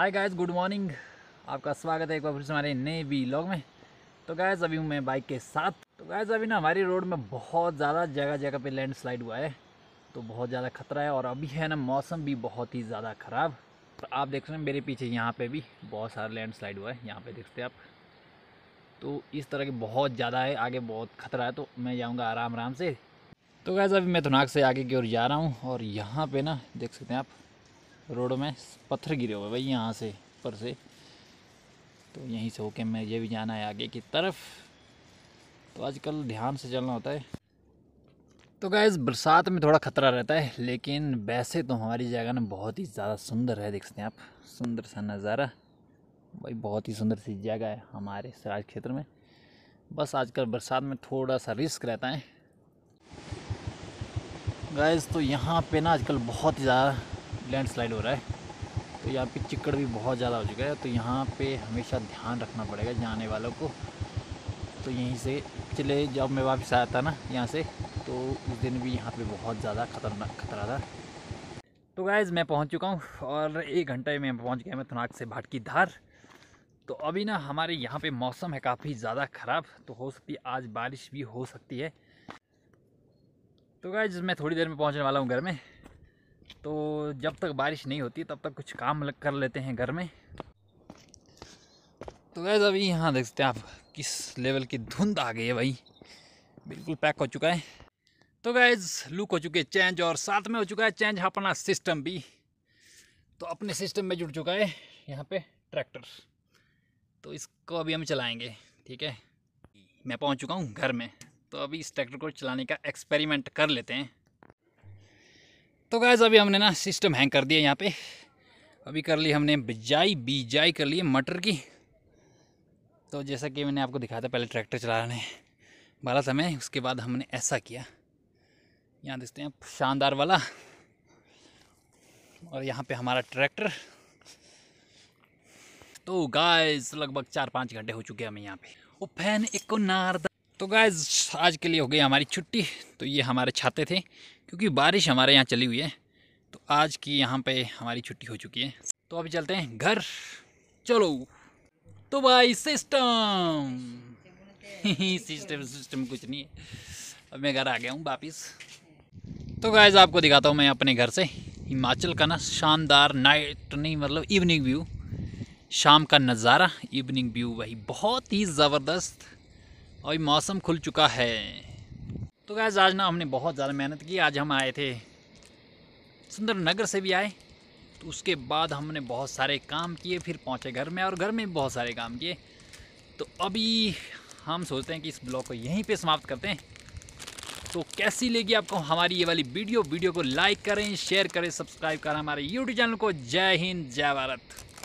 hi guys good morning आपका स्वागत है एक बार फिर से हमारे नए लॉग में तो गाइस अभी हूँ मैं बाइक के साथ तो गाइस अभी ना हमारी रोड में बहुत ज़्यादा जगह जगह पे लैंडस्लाइड हुआ है तो बहुत ज़्यादा खतरा है और अभी है ना मौसम भी बहुत ही ज़्यादा ख़राब तो आप देख सकते हैं मेरे पीछे यहाँ पर भी बहुत सारा लैंड हुआ है यहाँ पर देखते आप तो इस तरह के बहुत ज़्यादा है आगे बहुत खतरा है तो मैं जाऊँगा आराम आराम से तो गैस अभी मैं थुनाक से आगे की ओर जा रहा हूँ और यहाँ पर ना देख सकते हैं आप रोड में पत्थर गिरे हुए भाई यहाँ से ऊपर से तो यहीं से होके मैं ये भी जाना है आगे की तरफ तो आजकल ध्यान से चलना होता है तो गैस बरसात में थोड़ा ख़तरा रहता है लेकिन वैसे तो हमारी जगह ना बहुत ही ज़्यादा सुंदर है देख सकते हैं आप सुंदर सा नज़ारा भाई बहुत ही सुंदर सी जगह है हमारे सराज क्षेत्र में बस आजकल बरसात में थोड़ा सा रिस्क रहता है गैस तो यहाँ पे ना आजकल बहुत ही ज़्यादा लैंडस्लाइड हो रहा है तो यहाँ पे चिक्कड़ भी बहुत ज़्यादा हो चुका है तो यहाँ पे हमेशा ध्यान रखना पड़ेगा जाने वालों को तो यहीं से चले जब मैं वापस आया था ना यहाँ से तो उस दिन भी यहाँ पे बहुत ज़्यादा खतरनाक खतरा था तो गायज मैं पहुँच चुका हूँ और एक घंटे में पहुँच गया मैं थनाक से भाट की धार तो अभी ना हमारे यहाँ पर मौसम है काफ़ी ज़्यादा ख़राब तो हो सकती आज बारिश भी हो सकती है तो गाय मैं थोड़ी देर में पहुँचने वाला हूँ घर में तो जब तक बारिश नहीं होती तब तक कुछ काम लग कर लेते हैं घर में तो गैस अभी यहाँ देख सकते हैं आप किस लेवल की धुंध आ गई है भाई बिल्कुल पैक हो चुका है तो गैज लुक हो चुके चेंज और साथ में हो चुका है चेंज अपना सिस्टम भी तो अपने सिस्टम में जुड़ चुका है यहाँ पे ट्रैक्टर तो इसको अभी हम चलाएंगे ठीक है मैं पहुँच चुका हूँ घर में तो अभी इस ट्रैक्टर को चलाने का एक्सपेरिमेंट कर लेते हैं तो गैस अभी हमने ना सिस्टम हैंग कर दिया यहाँ पे अभी कर ली हमने बिजाई बीजाई कर ली मटर की तो जैसा कि मैंने आपको दिखाया था पहले ट्रैक्टर चलाने वाला था समय उसके बाद हमने ऐसा किया यहाँ देखते हैं शानदार वाला और यहाँ पे हमारा ट्रैक्टर तो गाइस लगभग चार पाँच घंटे हो चुके हैं हमें यहाँ पे वो फैन एक नारदा तो गाइस आज के लिए हो गई हमारी छुट्टी तो ये हमारे छाते थे क्योंकि बारिश हमारे यहाँ चली हुई है तो आज की यहाँ पे हमारी छुट्टी हो चुकी है तो अभी चलते हैं घर चलो तो भाई सिस्टम सिस्टम सिस्टम कुछ नहीं है अब मैं घर आ गया हूँ वापिस तो गाइज आपको दिखाता हूँ मैं अपने घर से हिमाचल का ना शानदार नाइट नहीं मतलब इवनिंग व्यू शाम का नज़ारा इवनिंग व्यू वही बहुत ही ज़बरदस्त और मौसम खुल चुका है तो गैज़ आज ना हमने बहुत ज़्यादा मेहनत की आज हम आए थे सुंदर नगर से भी आए तो उसके बाद हमने बहुत सारे काम किए फिर पहुँचे घर में और घर में भी बहुत सारे काम किए तो अभी हम सोचते हैं कि इस ब्लॉग को यहीं पे समाप्त करते हैं तो कैसी लगी आपको हमारी ये वाली वीडियो वीडियो को लाइक करें शेयर करें सब्सक्राइब करें हमारे यूट्यूब चैनल को जय हिंद जय भारत